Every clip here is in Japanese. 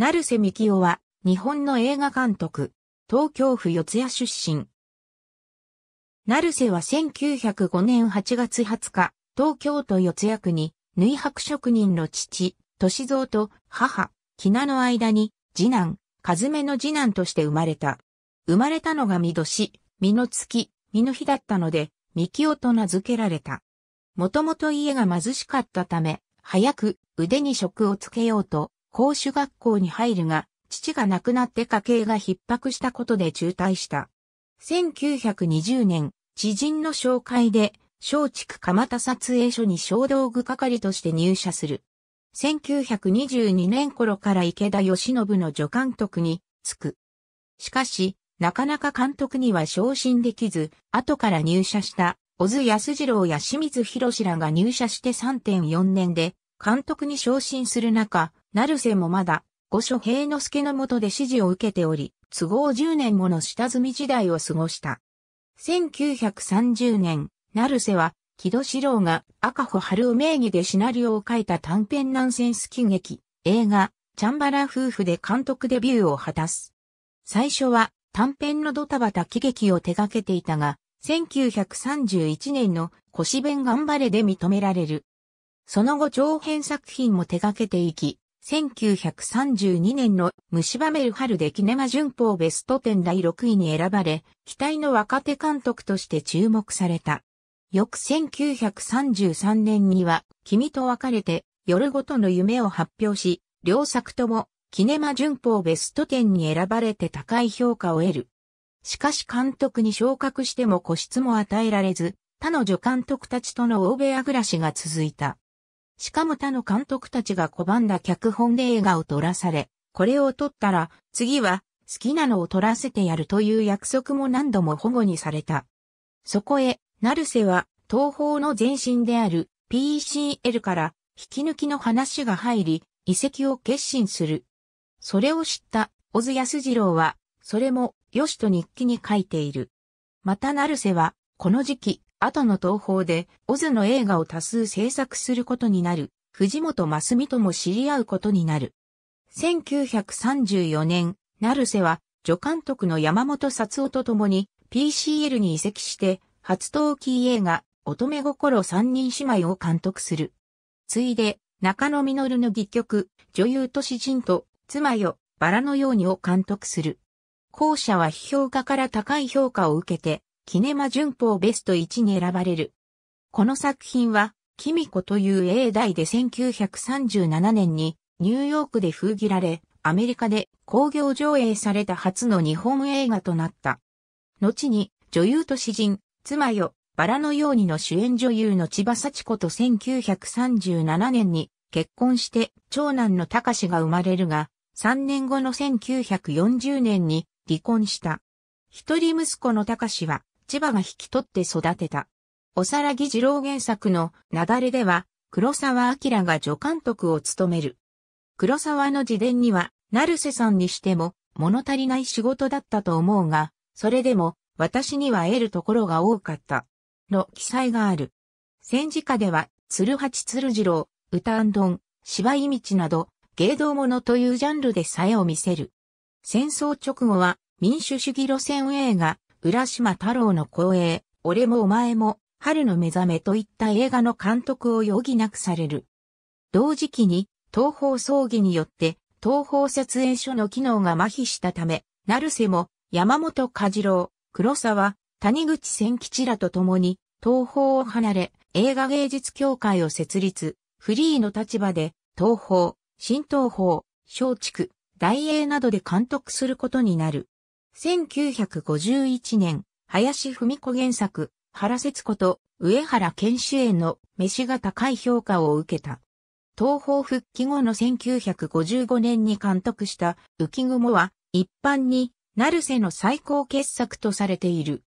成瀬幹夫は、日本の映画監督、東京府四谷出身。成瀬は1905年8月20日、東京都四谷区に、縫箔職人の父、歳三と母、きなの間に、次男、和めの次男として生まれた。生まれたのが身年、身の月、身の日だったので、幹夫と名付けられた。もともと家が貧しかったため、早く腕に職をつけようと、公主学校に入るが、父が亡くなって家計が逼迫したことで中退した。1920年、知人の紹介で、松竹蒲田撮影所に小道具係として入社する。1922年頃から池田義信の助監督につく。しかし、なかなか監督には昇進できず、後から入社した小津安二郎や清水博士らが入社して3.4年で、監督に昇進する中、成瀬もまだ、御所平之助の下で指示を受けており、都合10年もの下積み時代を過ごした。1930年、成瀬は、木戸四郎が赤穂春名義でシナリオを書いた短編ナンセンス喜劇、映画、チャンバラ夫婦で監督デビューを果たす。最初は短編のドタバタ喜劇を手掛けていたが、1931年の腰弁頑張れで認められる。その後長編作品も手掛けていき、1932年の虫歯メルハルでキネマ旬報ベスト10第6位に選ばれ、期待の若手監督として注目された。翌1933年には、君と別れて、夜ごとの夢を発表し、両作とも、キネマ旬報ベスト10に選ばれて高い評価を得る。しかし監督に昇格しても個室も与えられず、他の助監督たちとの大部屋暮らしが続いた。しかも他の監督たちが拒んだ脚本で映画を撮らされ、これを撮ったら、次は好きなのを撮らせてやるという約束も何度も保護にされた。そこへ、成瀬は、東方の前身である PCL から引き抜きの話が入り、遺跡を決心する。それを知った小津安二郎は、それも、よしと日記に書いている。また成瀬は、この時期、後の東宝で、オズの映画を多数制作することになる、藤本真美とも知り合うことになる。1934年、ナルセは、助監督の山本札夫と共に、PCL に移籍して、初冬季映画、乙女心三人姉妹を監督する。ついで、中野実の戯曲、女優と詩人と、妻よ、バラのようにを監督する。後者は批評家から高い評価を受けて、キネマ旬報ベスト1に選ばれる。この作品は、キミコという英代で1937年にニューヨークで封切られ、アメリカで興行上映された初の日本映画となった。後に女優と詩人、妻よ、バラのようにの主演女優の千葉幸子と1937年に結婚して長男の高志が生まれるが、3年後の1940年に離婚した。一人息子の高志は千葉が引き取って育てた。おさらぎ二郎原作のなだれでは、黒沢明が助監督を務める。黒沢の自伝には、成瀬さんにしても物足りない仕事だったと思うが、それでも私には得るところが多かった。の記載がある。戦時下では、鶴八鶴次郎、歌んどん、芝居道など、芸道ものというジャンルでさえを見せる。戦争直後は民主主義路線映画、浦島太郎の光栄、俺もお前も、春の目覚めといった映画の監督を余儀なくされる。同時期に、東方葬儀によって、東方設影所の機能が麻痺したため、成瀬も、山本和郎、黒沢、谷口千吉らと共に、東方を離れ、映画芸術協会を設立、フリーの立場で、東方、新東方、松竹、大英などで監督することになる。1951年、林文子原作、原節子と上原健主演の飯が高い評価を受けた。東方復帰後の1955年に監督した浮雲は一般に成瀬の最高傑作とされている。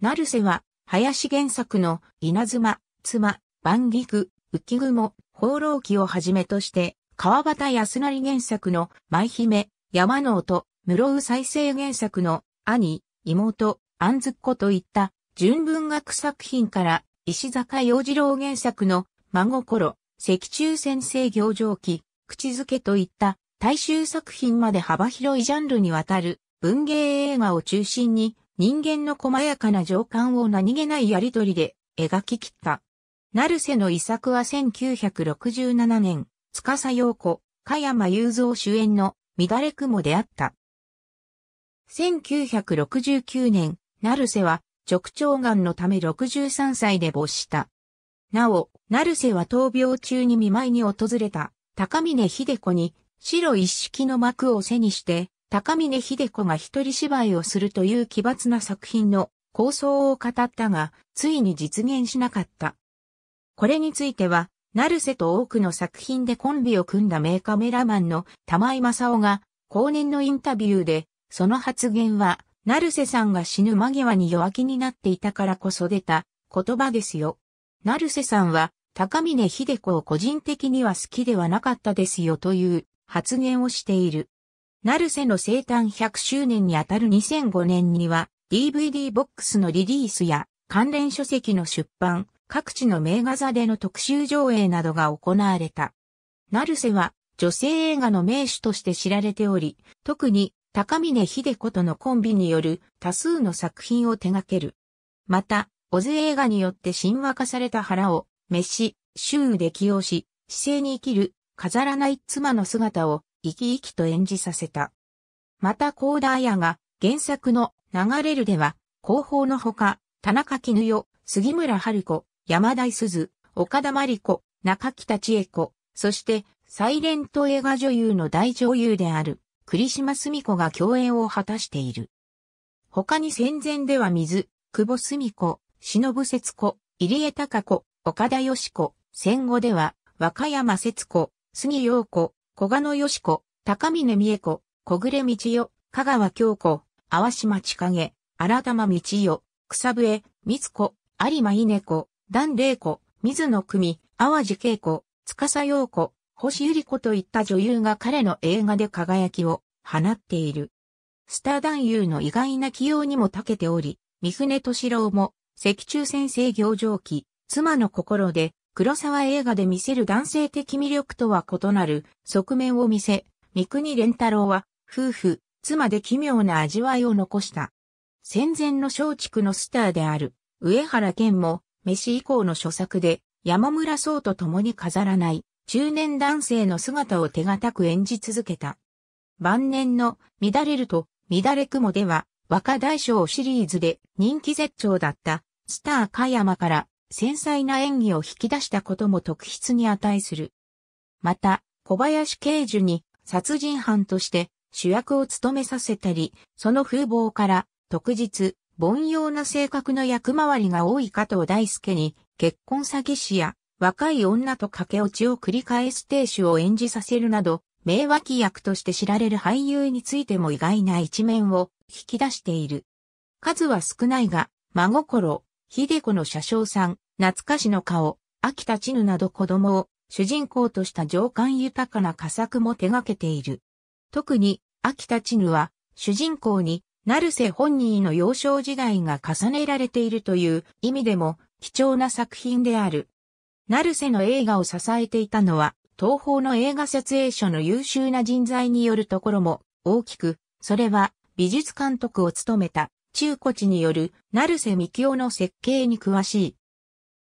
成瀬は林原作の稲妻、妻、万菊、浮雲、放浪記をはじめとして川端康成原作の舞姫、山の音、室生再生原作の兄、妹、あんずっ子といった純文学作品から石坂洋次郎原作の真心、石中先生行上記、口づけといった大衆作品まで幅広いジャンルにわたる文芸映画を中心に人間の細やかな情感を何気ないやりとりで描き切った。成瀬の遺作は1967年、司陽子、加山雄三主演の乱れ雲であった。1969年、成瀬は直腸癌のため63歳で没した。なお、成瀬は闘病中に見舞いに訪れた高峰秀子に白一式の幕を背にして、高峰秀子が一人芝居をするという奇抜な作品の構想を語ったが、ついに実現しなかった。これについては、成瀬と多くの作品でコンビを組んだ名カメラマンの玉井正夫が、後年のインタビューで、その発言は、成瀬さんが死ぬ間際に弱気になっていたからこそ出た言葉ですよ。成瀬さんは、高峰秀子を個人的には好きではなかったですよという発言をしている。成瀬の生誕100周年にあたる2005年には DVD ボックスのリリースや関連書籍の出版、各地の名画座での特集上映などが行われた。成瀬は女性映画の名手として知られており、特に高峰秀子とのコンビによる多数の作品を手掛ける。また、小津映画によって神話化された腹を、飯、周で起用し、姿勢に生きる、飾らない妻の姿を生き生きと演じさせた。また、コーダー彩が原作の流れるでは、広報のほか、田中絹代、杉村春子、山田鈴、岡田真理子、中北千恵子、そして、サイレント映画女優の大女優である。栗島澄子が共演を果たしている。他に戦前では水、久保澄子、忍節子、入江孝子、岡田義子、戦後では、和歌山節子、杉陽子、小賀野義子、高峰美恵子、小暮道代、香川京子、淡島千景、荒玉道代、草笛、光子、有馬稲子、段玲子、水野久美、淡路恵子、司陽子、星百合子といった女優が彼の映画で輝きを放っている。スター男優の意外な起用にも長けており、三船敏郎も、赤中先生行上記、妻の心で、黒沢映画で見せる男性的魅力とは異なる側面を見せ、三国連太郎は、夫婦、妻で奇妙な味わいを残した。戦前の松竹のスターである、上原健も、飯以降の著作で、山村荘と共に飾らない、中年男性の姿を手堅く演じ続けた。晩年の乱れると乱れ雲では若大将シリーズで人気絶頂だったスター加山から繊細な演技を引き出したことも特筆に値する。また、小林慶樹に殺人犯として主役を務めさせたり、その風貌から特日、凡庸な性格の役回りが多い加藤大輔に結婚詐欺師や若い女と駆け落ちを繰り返す亭主を演じさせるなど、名脇役として知られる俳優についても意外な一面を引き出している。数は少ないが、真心、秀子の車掌さん、懐かしの顔、秋田千ぬなど子供を主人公とした情感豊かな佳作も手掛けている。特に、秋田千ぬは、主人公に、成瀬本人の幼少時代が重ねられているという意味でも貴重な作品である。成瀬の映画を支えていたのは、東方の映画撮影所の優秀な人材によるところも大きく、それは美術監督を務めた中古地による成瀬幹夫の設計に詳しい。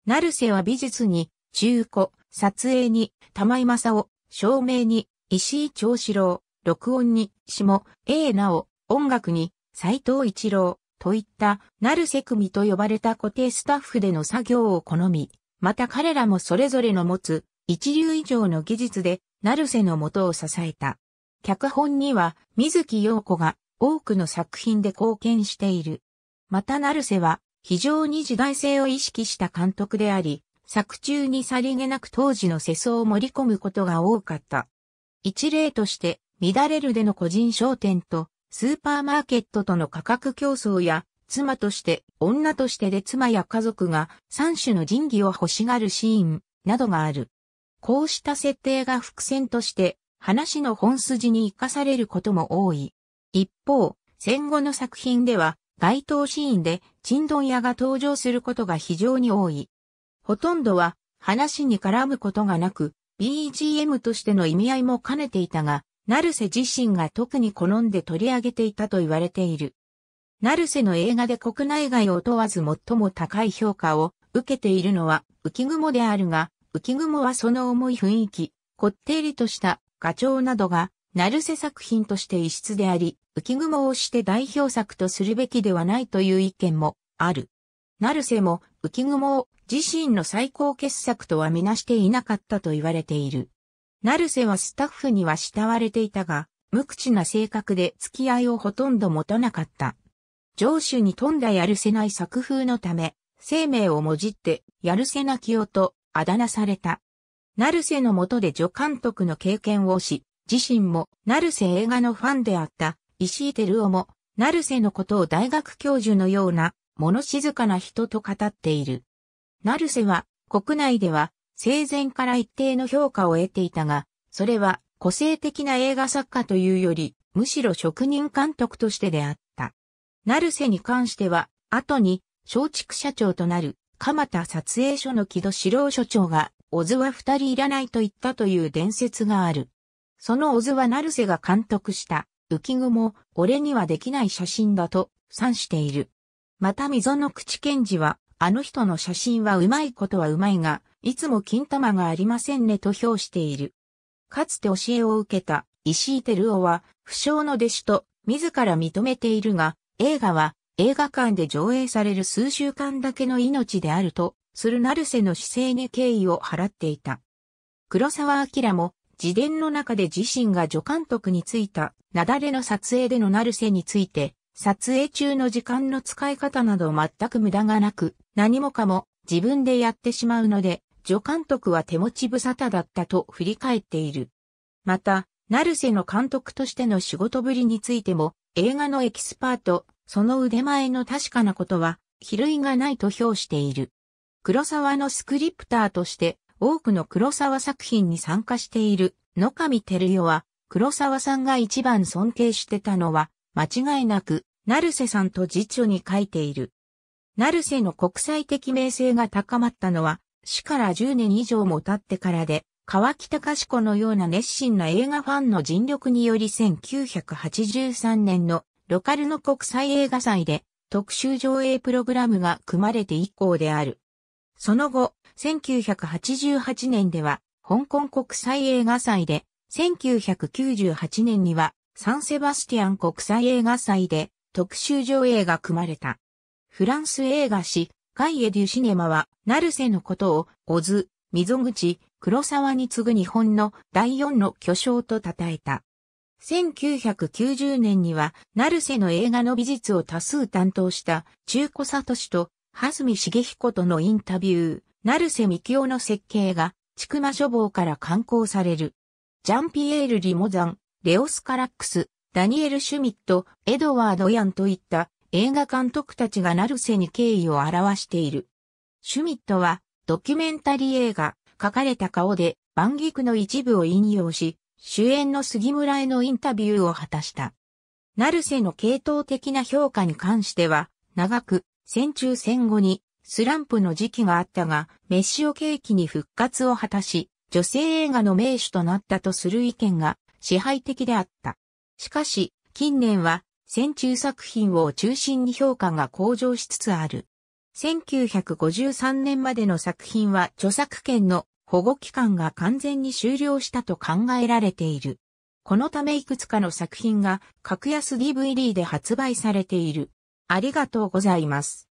成瀬は美術に、中古、撮影に、玉井正夫、照明に、石井長四郎、録音に、下、永奈を、音楽に、斎藤一郎、といった、成瀬組と呼ばれた固定スタッフでの作業を好み、また彼らもそれぞれの持つ一流以上の技術で、成瀬の元を支えた。脚本には水木陽子が多くの作品で貢献している。また成瀬は非常に時代性を意識した監督であり、作中にさりげなく当時の世相を盛り込むことが多かった。一例として、乱れるでの個人商店とスーパーマーケットとの価格競争や妻として、女としてで妻や家族が三種の神器を欲しがるシーンなどがある。こうした設定が伏線として話の本筋に活かされることも多い。一方、戦後の作品では該当シーンでチンドン屋が登場することが非常に多い。ほとんどは話に絡むことがなく、BGM としての意味合いも兼ねていたが、成瀬自身が特に好んで取り上げていたと言われている。ナルセの映画で国内外を問わず最も高い評価を受けているのは浮雲であるが、浮雲はその重い雰囲気、こってりとした画調などが、ナルセ作品として異質であり、浮雲をして代表作とするべきではないという意見もある。ナルセも浮雲を自身の最高傑作とはみなしていなかったと言われている。ナルセはスタッフには慕われていたが、無口な性格で付き合いをほとんど持たなかった。上手に富んだやるせない作風のため、生命をもじって、やるせなきよと、あだ名された。成瀬の下で助監督の経験をし、自身も成瀬映画のファンであった石井照夫も、成瀬のことを大学教授のような、物静かな人と語っている。成瀬は、国内では、生前から一定の評価を得ていたが、それは個性的な映画作家というより、むしろ職人監督としてであった。成瀬に関しては、後に、松竹社長となる、鎌田撮影所の木戸史郎所長が、小津は二人いらないと言ったという伝説がある。その小津は成瀬が監督した、浮雲俺にはできない写真だと、賛している。また溝の口賢治は、あの人の写真はうまいことはうまいが、いつも金玉がありませんねと評している。かつて教えを受けた石井照夫は、不詳の弟子と自ら認めているが、映画は映画館で上映される数週間だけの命であるとするナルセの姿勢に敬意を払っていた。黒沢明も自伝の中で自身が助監督についた、なだれの撮影でのナルセについて、撮影中の時間の使い方など全く無駄がなく、何もかも自分でやってしまうので、助監督は手持ち無沙汰だったと振り返っている。また、ナルセの監督としての仕事ぶりについても、映画のエキスパート、その腕前の確かなことは、比類がないと評している。黒沢のスクリプターとして多くの黒沢作品に参加している野上照代は黒沢さんが一番尊敬してたのは間違いなく成瀬さんと辞書に書いている。成瀬の国際的名声が高まったのは死から10年以上も経ってからで川北かしこのような熱心な映画ファンの尽力により1983年のロカルの国際映画祭で特集上映プログラムが組まれて以降である。その後、1988年では香港国際映画祭で、1998年にはサンセバスティアン国際映画祭で特集上映が組まれた。フランス映画誌、ガイエ・デュ・シネマは、ナルセのことを、オズ、溝口、黒沢に次ぐ日本の第四の巨匠と称えた。1990年には、ナルセの映画の美術を多数担当した中古里氏と、蓮見茂彦とのインタビュー、ナセ・瀬幹夫の設計が、ちくま書房から刊行される。ジャンピエール・リモザン、レオス・カラックス、ダニエル・シュミット、エドワード・ヤンといった映画監督たちがナルセに敬意を表している。シュミットはドキュメンタリー映画、書かれた顔で万菊の一部を引用し、主演の杉村へのインタビューを果たした。成瀬の系統的な評価に関しては、長く、戦中戦後にスランプの時期があったが、メッシオ契機に復活を果たし、女性映画の名手となったとする意見が支配的であった。しかし、近年は、戦中作品を中心に評価が向上しつつある。1953年までの作品は著作権の保護期間が完全に終了したと考えられている。このためいくつかの作品が格安 DVD で発売されている。ありがとうございます。